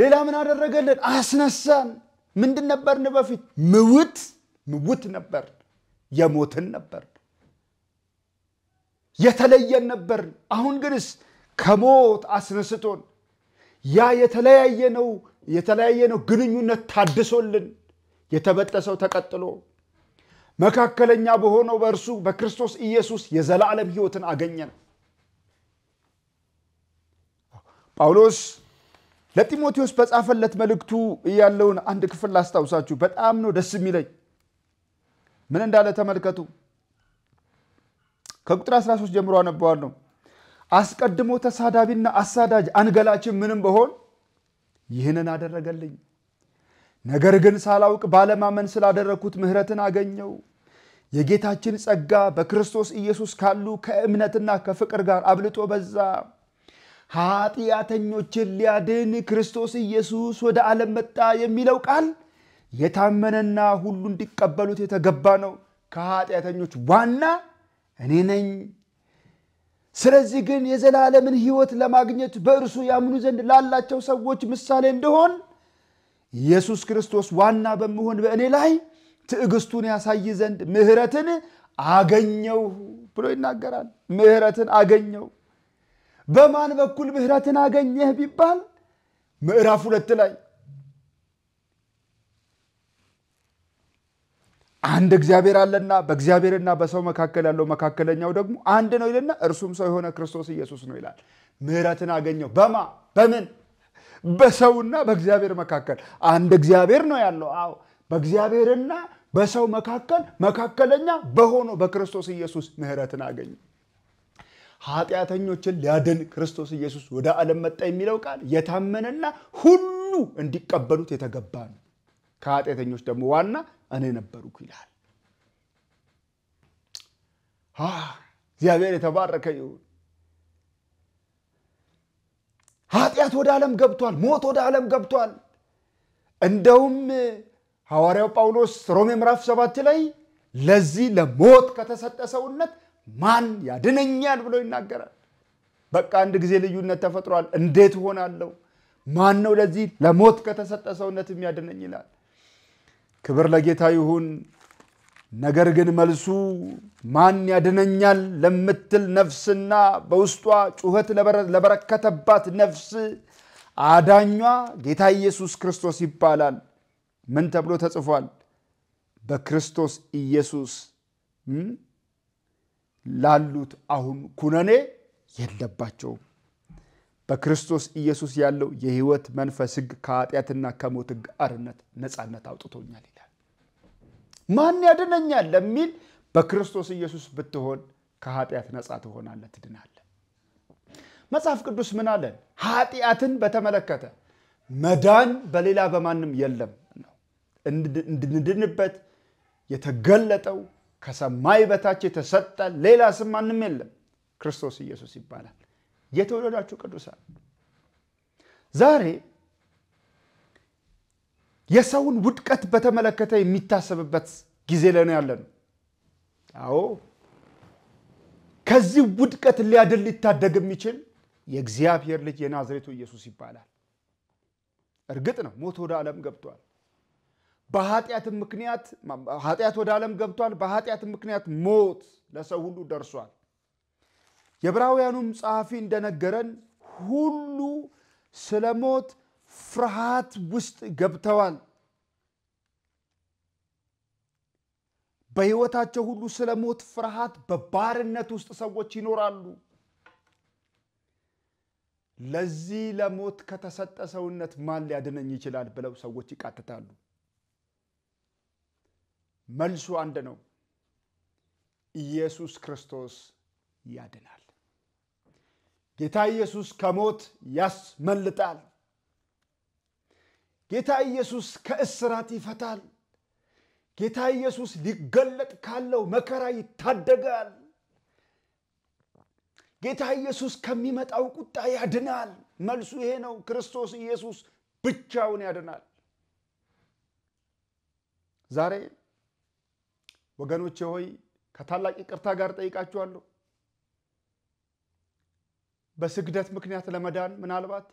ሌላ ምን አደረገልን? አስነሳን። ምንድን ነበርን በፊት? ምውት ምውት ነበር፣ የሞትን ነበር፣ የተለየን ነበር። አሁን ግንስ ከሞት አስነስቶን ያ የተለያየነው የተለያየነው ግንኙነት ታድሶልን የተበጠሰው ተቀጥሎ መካከለኛ በሆነው በእርሱ በክርስቶስ ኢየሱስ የዘላለም ህይወትን አገኘን። ጳውሎስ ለጢሞቴዎስ በጻፈለት መልእክቱ ያለውን አንድ ክፍል ላስታውሳችሁ። በጣም ነው ደስ የሚለኝ። ምን እንዳለ ተመልከቱ። ከቁጥር 13 ጀምሮ አነበዋለሁ። አስቀድሞ ተሳዳቢና አሳዳጅ አንገላችን ምንም በሆን ይህንን አደረገልኝ። ነገር ግን ሳላውቅ ባለማመን ስላደረግኩት ምሕረትን አገኘው። የጌታችን ጸጋ በክርስቶስ ኢየሱስ ካሉ ከእምነትና ከፍቅር ጋር አብልጦ በዛ። ኃጢአተኞችን ሊያድን ክርስቶስ ኢየሱስ ወደ ዓለም መጣ የሚለው ቃል የታመነና ሁሉ እንዲቀበሉት የተገባ ነው። ከኃጢአተኞች ዋና እኔ ነኝ። ስለዚህ ግን የዘላለምን ሕይወት ለማግኘት በእርሱ ያምኑ ዘንድ ላላቸው ሰዎች ምሳሌ እንደሆን ኢየሱስ ክርስቶስ ዋና በምሆን በእኔ ላይ ትዕግስቱን ያሳይ ዘንድ ምህረትን አገኘው ብሎ ይናገራል። ምህረትን አገኘው። በማን በኩል ምህረትን አገኘህ ቢባል ምዕራፍ ሁለት ላይ አንድ እግዚአብሔር አለና በእግዚአብሔርና በሰው መካከል ያለው መካከለኛው ደግሞ አንድ ነው ይልና እርሱም ሰው የሆነ ክርስቶስ ኢየሱስ ነው ይላል። ምህረትን አገኘው በማ በምን በሰውና በእግዚአብሔር መካከል አንድ እግዚአብሔር ነው ያለው። አዎ በእግዚአብሔርና በሰው መካከል መካከለኛ በሆነው በክርስቶስ ኢየሱስ ምህረትን አገኘ። ኃጢአተኞችን ሊያድን ክርስቶስ ኢየሱስ ወደ ዓለም መጣ የሚለው ቃል የታመነና ሁሉ እንዲቀበሉት የተገባ ነው። ከኃጢአተኞች ደግሞ ዋና እኔ ነበርኩ ይላል። እግዚአብሔር የተባረከ ይሁን። ኃጢአት ወደ ዓለም ገብቷል። ሞት ወደ ዓለም ገብቷል። እንደውም ሐዋርያው ጳውሎስ ሮሜ ምዕራፍ ሰባት ላይ ለዚህ ለሞት ከተሰጠ ሰውነት ማን ያድነኛል ብሎ ይናገራል። በቃ አንድ ጊዜ ልዩነት ተፈጥሯል። እንዴት ሆናለሁ? ማን ነው ለዚህ ለሞት ከተሰጠ ሰውነት የሚያድነኝ ይላል። ክብር ለጌታ ይሁን። ነገር ግን መልሱ ማን ያድነኛል ለምትል ነፍስና በውስጧ ጩኸት ለበረከተባት ነፍስ አዳኟ ጌታ ኢየሱስ ክርስቶስ ይባላል። ምን ተብሎ ተጽፏል? በክርስቶስ ኢየሱስ ላሉት አሁን ኩነኔ የለባቸውም። በክርስቶስ ኢየሱስ ያለው የህይወት መንፈስ ህግ ከኃጢአትና ከሞት ህግ አርነት ነፃነት አውጥቶኛል። ማን ያድነኛል ለሚል በክርስቶስ ኢየሱስ ብትሆን ከኃጢአት ነፃ ትሆናለ፣ ትድናለ። መጽሐፍ ቅዱስ ምን አለን? ኃጢአትን በተመለከተ መዳን በሌላ በማንም የለም ነው። እንድንድንበት የተገለጠው ከሰማይ በታች የተሰጠ ሌላ ስም ማንም የለም፣ ክርስቶስ ኢየሱስ ይባላል። የተወደዳችሁ ቅዱሳን ዛሬ የሰውን ውድቀት በተመለከተ የሚታሰብበት ጊዜ ላይ ነው አዎ ከዚህ ውድቀት ሊያድን ሊታደግ የሚችል የእግዚአብሔር ልጅ የናዝሬቱ ኢየሱስ ይባላል። እርግጥ ነው ሞት ወደ ዓለም ገብቷል። በኃጢአት ምክንያት ኃጢአት ወደ ዓለም ገብቷል። በኃጢአት ምክንያት ሞት ለሰው ሁሉ ደርሷል። የዕብራውያኑም ጸሐፊ እንደነገረን ሁሉ ስለ ሞት ፍርሃት ውስጥ ገብተዋል። በሕይወታቸው ሁሉ ስለ ሞት ፍርሃት በባርነት ውስጥ ሰዎች ይኖራሉ። ለዚህ ለሞት ከተሰጠ ሰውነት ማን ሊያድነኝ ይችላል ብለው ሰዎች ይቃትታሉ። መልሱ አንድ ነው። ኢየሱስ ክርስቶስ ያድናል። ጌታ ኢየሱስ ከሞት ያስመልጣል። ጌታ ኢየሱስ ከእስራት ይፈታል። ጌታ ኢየሱስ ሊገለጥ ካለው መከራ ይታደጋል። ጌታ ኢየሱስ ከሚመጣው ቁጣ ያድናል። መልሱ ይሄ ነው። ክርስቶስ ኢየሱስ ብቻውን ያድናል። ዛሬ ወገኖቼ ሆይ ከታላቅ ይቅርታ ጋር ጠይቃችኋለሁ። በስግደት ምክንያት ለመዳን ምናልባት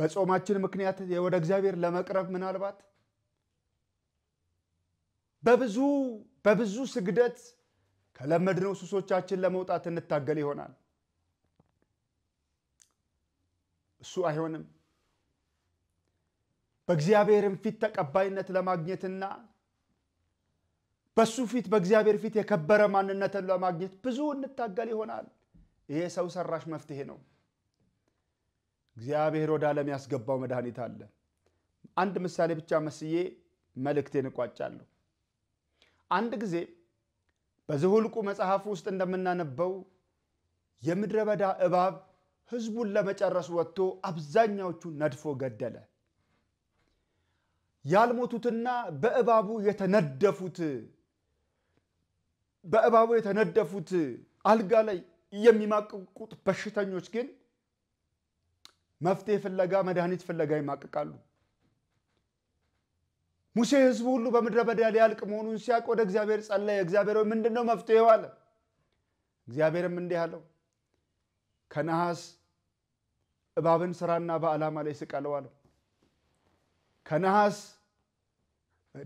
በጾማችን ምክንያት ወደ እግዚአብሔር ለመቅረብ ምናልባት በብዙ በብዙ ስግደት ከለመድነው ሱሶቻችን ለመውጣት እንታገል ይሆናል። እሱ አይሆንም። በእግዚአብሔርም ፊት ተቀባይነት ለማግኘትና በሱ ፊት በእግዚአብሔር ፊት የከበረ ማንነትን ለማግኘት ብዙ እንታገል ይሆናል። ይሄ ሰው ሰራሽ መፍትሄ ነው። እግዚአብሔር ወደ ዓለም ያስገባው መድኃኒት አለ። አንድ ምሳሌ ብቻ መስዬ መልእክቴን እቋጫለሁ። አንድ ጊዜ በዝሁልቁ መጽሐፍ ውስጥ እንደምናነበው የምድረ በዳ እባብ ሕዝቡን ለመጨረስ ወጥቶ አብዛኛዎቹ ነድፎ ገደለ። ያልሞቱትና በእባቡ የተነደፉት በእባቡ የተነደፉት አልጋ ላይ የሚማቅቁት በሽተኞች ግን መፍትሄ ፍለጋ መድኃኒት ፍለጋ ይማቅቃሉ። ሙሴ ህዝቡ ሁሉ በምድረ በዳ ሊያልቅ መሆኑን ሲያውቅ ወደ እግዚአብሔር ጸለየ። እግዚአብሔር ሆይ ምንድን ነው መፍትሄው አለ። እግዚአብሔርም እንዲህ አለው ከነሐስ እባብን ስራና በዓላማ ላይ ስቀለው አለው። ከነሐስ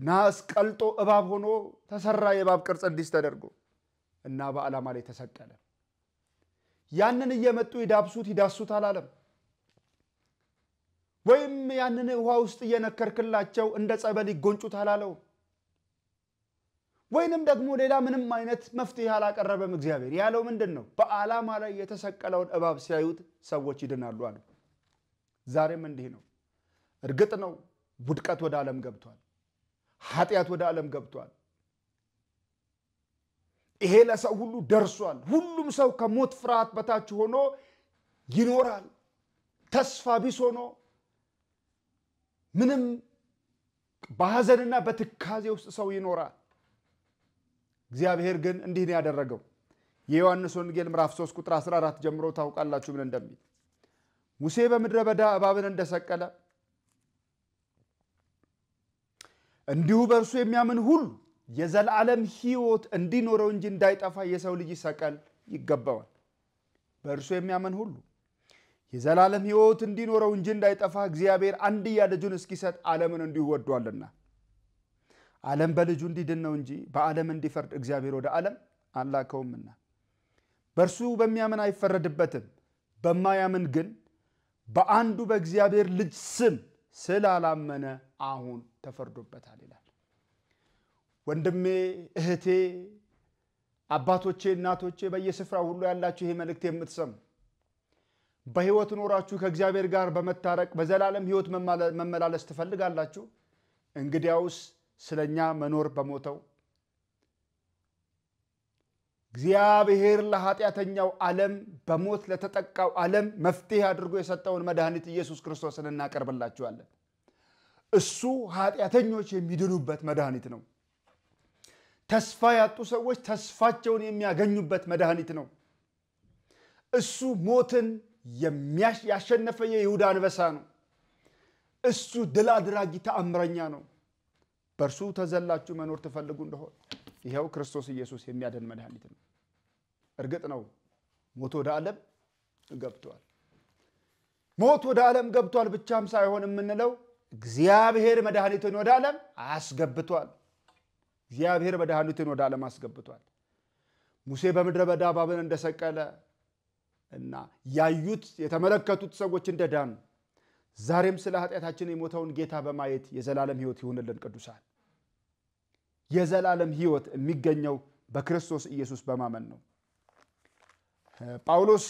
ነሐስ ቀልጦ እባብ ሆኖ ተሰራ። የእባብ ቅርጽ እንዲስ ተደርጎ እና በዓላማ ላይ ተሰቀለ። ያንን እየመጡ ይዳብሱት ይዳሱት አላለም። ወይም ያንን ውሃ ውስጥ እየነከርክላቸው እንደ ጸበል ይጎንጩታል አለው። ወይንም ደግሞ ሌላ ምንም አይነት መፍትሄ አላቀረበም። እግዚአብሔር ያለው ምንድን ነው? በዓላማ ላይ የተሰቀለውን እባብ ሲያዩት ሰዎች ይድናሉ አለ። ዛሬም እንዲህ ነው። እርግጥ ነው ውድቀት ወደ ዓለም ገብቷል። ኃጢአት ወደ ዓለም ገብቷል። ይሄ ለሰው ሁሉ ደርሷል። ሁሉም ሰው ከሞት ፍርሃት በታች ሆኖ ይኖራል። ተስፋ ቢስ ሆኖ ምንም በሐዘንና በትካዜ ውስጥ ሰው ይኖራል። እግዚአብሔር ግን እንዲህ ነው ያደረገው። የዮሐንስ ወንጌል ምዕራፍ 3 ቁጥር 14 ጀምሮ ታውቃላችሁ ምን እንደሚል ሙሴ በምድረ በዳ እባብን እንደሰቀለ እንዲሁ በእርሱ የሚያምን ሁሉ የዘላለም ሕይወት እንዲኖረው እንጂ እንዳይጠፋ የሰው ልጅ ይሰቀል ይገባዋል። በእርሱ የሚያምን ሁሉ የዘላለም ሕይወት እንዲኖረው እንጂ እንዳይጠፋ እግዚአብሔር አንድያ ልጁን እስኪሰጥ ዓለምን እንዲሁ ወዷልና ዓለም በልጁ እንዲድን ነው እንጂ በዓለም እንዲፈርድ እግዚአብሔር ወደ ዓለም አላከውምና በእርሱ በሚያምን አይፈረድበትም። በማያምን ግን በአንዱ በእግዚአብሔር ልጅ ስም ስላላመነ አሁን ተፈርዶበታል ይላል። ወንድሜ፣ እህቴ፣ አባቶቼ፣ እናቶቼ በየስፍራው ሁሉ ያላችሁ ይሄ መልእክት የምትሰሙ በህይወት ኖራችሁ ከእግዚአብሔር ጋር በመታረቅ በዘላለም ህይወት መመላለስ ትፈልጋላችሁ? እንግዲያውስ ስለ እኛ መኖር በሞተው እግዚአብሔር ለኃጢአተኛው ዓለም በሞት ለተጠቃው ዓለም መፍትሄ አድርጎ የሰጠውን መድኃኒት ኢየሱስ ክርስቶስን እናቀርብላችኋለን። እሱ ኃጢአተኞች የሚድኑበት መድኃኒት ነው። ተስፋ ያጡ ሰዎች ተስፋቸውን የሚያገኙበት መድኃኒት ነው። እሱ ሞትን ያሸነፈ የይሁዳ አንበሳ ነው። እሱ ድል አድራጊ ተአምረኛ ነው። በእርሱ ተዘላችሁ መኖር ትፈልጉ እንደሆን ይኸው ክርስቶስ ኢየሱስ የሚያድን መድኃኒት ነው። እርግጥ ነው ሞት ወደ ዓለም ገብቷል። ሞት ወደ ዓለም ገብቷል ብቻም ሳይሆን የምንለው እግዚአብሔር መድኃኒትን ወደ ዓለም አስገብቷል። እግዚአብሔር መድኃኒትን ወደ ዓለም አስገብቷል። ሙሴ በምድረ በዳ እባብን እንደሰቀለ እና ያዩት የተመለከቱት ሰዎች እንደዳኑ ዛሬም ስለ ኃጢአታችን የሞተውን ጌታ በማየት የዘላለም ህይወት ይሁንልን። ቅዱሳን የዘላለም ህይወት የሚገኘው በክርስቶስ ኢየሱስ በማመን ነው። ጳውሎስ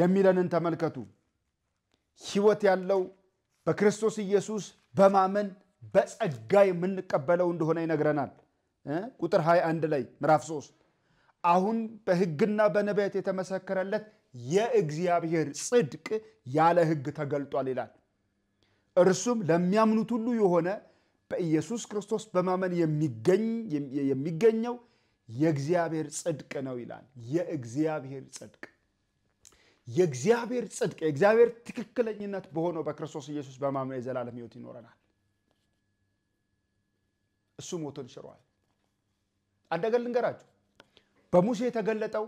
የሚለንን ተመልከቱ። ህይወት ያለው በክርስቶስ ኢየሱስ በማመን በጸጋ የምንቀበለው እንደሆነ ይነግረናል። ቁጥር 21 ላይ ምዕራፍ 3 አሁን በህግና በነቢያት የተመሰከረለት የእግዚአብሔር ጽድቅ ያለ ሕግ ተገልጧል ይላል። እርሱም ለሚያምኑት ሁሉ የሆነ በኢየሱስ ክርስቶስ በማመን የሚገኘው የእግዚአብሔር ጽድቅ ነው ይላል። የእግዚአብሔር ጽድቅ የእግዚአብሔር ጽድቅ የእግዚአብሔር ትክክለኝነት በሆነው በክርስቶስ ኢየሱስ በማመን የዘላለም ሕይወት ይኖረናል። እሱ ሞትን ሽሯል። አንድ ልንገራችሁ፣ በሙሴ የተገለጠው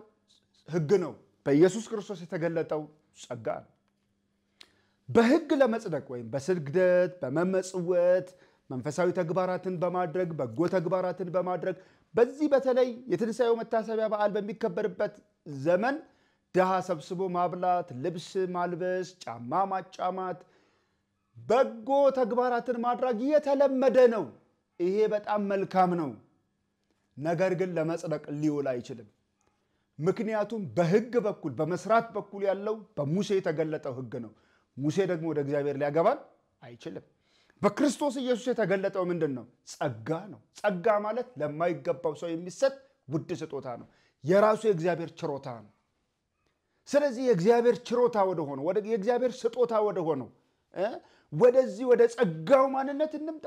ሕግ ነው። በኢየሱስ ክርስቶስ የተገለጠው ጸጋ ነው። በህግ ለመጽደቅ ወይም በስግደት በመመጽወት መንፈሳዊ ተግባራትን በማድረግ በጎ ተግባራትን በማድረግ በዚህ በተለይ የትንሣኤው መታሰቢያ በዓል በሚከበርበት ዘመን ድሃ ሰብስቦ ማብላት፣ ልብስ ማልበስ፣ ጫማ ማጫማት፣ በጎ ተግባራትን ማድረግ የተለመደ ነው። ይሄ በጣም መልካም ነው። ነገር ግን ለመጽደቅ ሊውል አይችልም። ምክንያቱም በህግ በኩል በመስራት በኩል ያለው በሙሴ የተገለጠው ህግ ነው። ሙሴ ደግሞ ወደ እግዚአብሔር ሊያገባን አይችልም። በክርስቶስ ኢየሱስ የተገለጠው ምንድን ነው? ጸጋ ነው። ጸጋ ማለት ለማይገባው ሰው የሚሰጥ ውድ ስጦታ ነው። የራሱ የእግዚአብሔር ችሮታ ነው። ስለዚህ የእግዚአብሔር ችሮታ ወደሆነው የእግዚአብሔር ስጦታ ወደሆነው ወደዚህ ወደ ጸጋው ማንነት እንምጣ።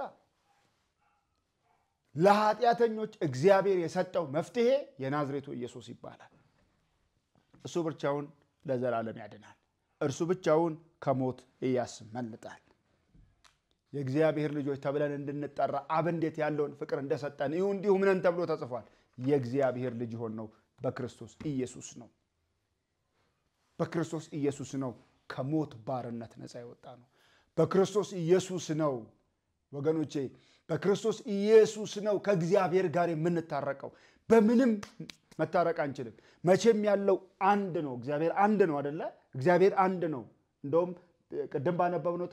ለኃጢአተኞች እግዚአብሔር የሰጠው መፍትሄ የናዝሬቱ ኢየሱስ ይባላል። እሱ ብቻውን ለዘላለም ያድናል። እርሱ ብቻውን ከሞት እያስመልጣል። የእግዚአብሔር ልጆች ተብለን እንድንጠራ አብ እንዴት ያለውን ፍቅር እንደሰጠን ይሁ እንዲሁ ምነን ተብሎ ተጽፏል። የእግዚአብሔር ልጅ ሆን ነው በክርስቶስ ኢየሱስ ነው። በክርስቶስ ኢየሱስ ነው ከሞት ባርነት ነፃ የወጣ ነው። በክርስቶስ ኢየሱስ ነው ወገኖቼ፣ በክርስቶስ ኢየሱስ ነው ከእግዚአብሔር ጋር የምንታረቀው በምንም መታረቅ አንችልም። መቼም ያለው አንድ ነው። እግዚአብሔር አንድ ነው አደለ? እግዚአብሔር አንድ ነው። እንደውም ቅድም ባነበብነው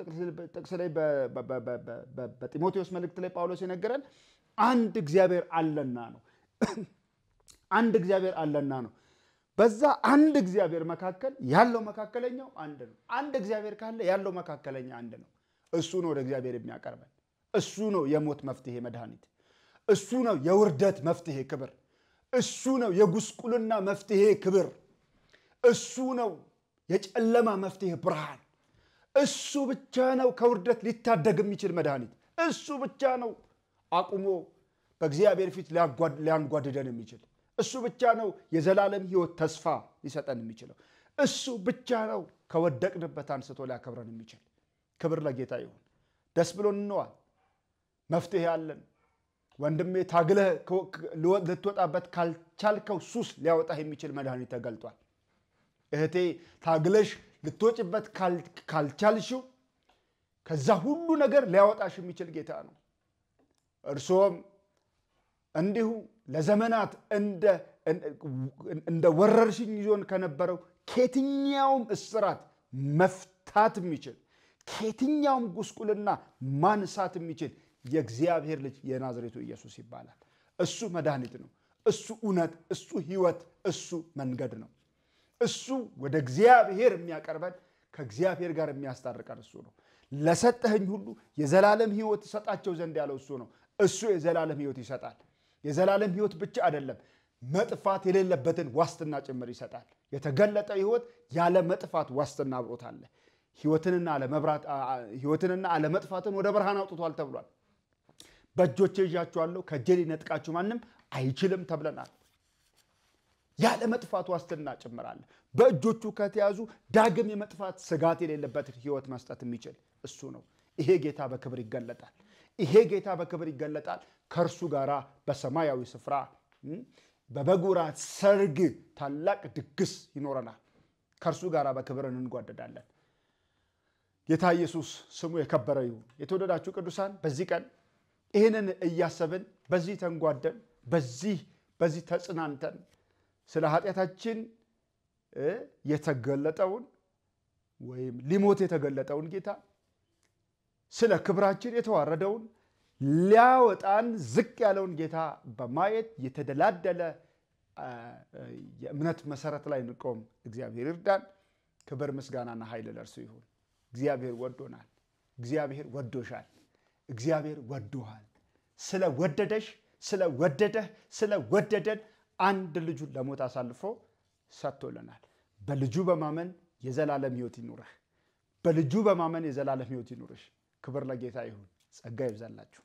ጥቅስ ላይ በጢሞቴዎስ መልእክት ላይ ጳውሎስ የነገረን አንድ እግዚአብሔር አለና ነው። አንድ እግዚአብሔር አለና ነው። በዛ አንድ እግዚአብሔር መካከል ያለው መካከለኛው አንድ ነው። አንድ እግዚአብሔር ካለ ያለው መካከለኛ አንድ ነው። እሱ ነው ወደ እግዚአብሔር የሚያቀርበን። እሱ ነው የሞት መፍትሄ መድኃኒት። እሱ ነው የውርደት መፍትሄ ክብር። እሱ ነው የጉስቁልና መፍትሄ ክብር። እሱ ነው የጨለማ መፍትሄ ብርሃን። እሱ ብቻ ነው ከውርደት ሊታደግ የሚችል መድኃኒት። እሱ ብቻ ነው አቁሞ በእግዚአብሔር ፊት ሊያንጓድደን የሚችል። እሱ ብቻ ነው የዘላለም ሕይወት ተስፋ ሊሰጠን የሚችለው። እሱ ብቻ ነው ከወደቅንበት አንስቶ ሊያከብረን የሚችል። ክብር ለጌታ ይሁን። ደስ ብሎን እንዋል። መፍትሄ አለን። ወንድሜ ታግለህ ልትወጣበት ካልቻልከው ሱስ ሊያወጣህ የሚችል መድኃኒት ተገልጧል። እህቴ ታግለሽ ልትወጭበት ካልቻልሽው ከዛ ሁሉ ነገር ሊያወጣሽ የሚችል ጌታ ነው። እርሶም እንዲሁ ለዘመናት እንደ ወረርሽኝ ይዞን ከነበረው ከየትኛውም እስራት መፍታት የሚችል ከየትኛውም ጉስቁልና ማንሳት የሚችል የእግዚአብሔር ልጅ የናዝሬቱ ኢየሱስ ይባላል። እሱ መድኃኒት ነው። እሱ እውነት፣ እሱ ህይወት፣ እሱ መንገድ ነው። እሱ ወደ እግዚአብሔር የሚያቀርበን ከእግዚአብሔር ጋር የሚያስታርቀን እሱ ነው። ለሰጠህኝ ሁሉ የዘላለም ህይወት ሰጣቸው ዘንድ ያለው እሱ ነው። እሱ የዘላለም ህይወት ይሰጣል። የዘላለም ህይወት ብቻ አይደለም፣ መጥፋት የሌለበትን ዋስትና ጭምር ይሰጣል። የተገለጠ ህይወት ያለ መጥፋት ዋስትና አብሮት አለ። ህይወትንና አለመጥፋትን ወደ ብርሃን አውጥቷል ተብሏል። በእጆቼ ይዣችኋለሁ፣ ከእጄ ሊነጥቃችሁ ማንም አይችልም ተብለናል። ያለ መጥፋት ዋስትና ጭምራለ። በእጆቹ ከተያዙ ዳግም የመጥፋት ስጋት የሌለበት ህይወት መስጠት የሚችል እሱ ነው። ይሄ ጌታ በክብር ይገለጣል። ይሄ ጌታ በክብር ይገለጣል። ከእርሱ ጋር በሰማያዊ ስፍራ በበጉራት ሰርግ ታላቅ ድግስ ይኖረናል። ከእርሱ ጋር በክብር እንጓደዳለን። ጌታ ኢየሱስ ስሙ የከበረ ይሁን። የተወደዳችሁ ቅዱሳን በዚህ ቀን ይህንን እያሰብን በዚህ ተንጓደን በዚህ በዚህ ተጽናንተን ስለ ኃጢአታችን የተገለጠውን ወይም ሊሞት የተገለጠውን ጌታ ስለ ክብራችን የተዋረደውን ሊያወጣን ዝቅ ያለውን ጌታ በማየት የተደላደለ የእምነት መሰረት ላይ እንቆም። እግዚአብሔር ይርዳን። ክብር ምስጋናና ኃይል ለእርሱ ይሁን። እግዚአብሔር ወዶናል። እግዚአብሔር ወዶሻል። እግዚአብሔር ወዶሃል። ወደደህ፣ ስለወደደህ፣ ስለወደደን አንድ ልጁን ለሞት አሳልፎ ሰጥቶልናል። በልጁ በማመን የዘላለም ህይወት ይኑረህ። በልጁ በማመን የዘላለም ህይወት ይኑርሽ። ክብር ለጌታ ይሁን። ጸጋ ይብዛላችሁ።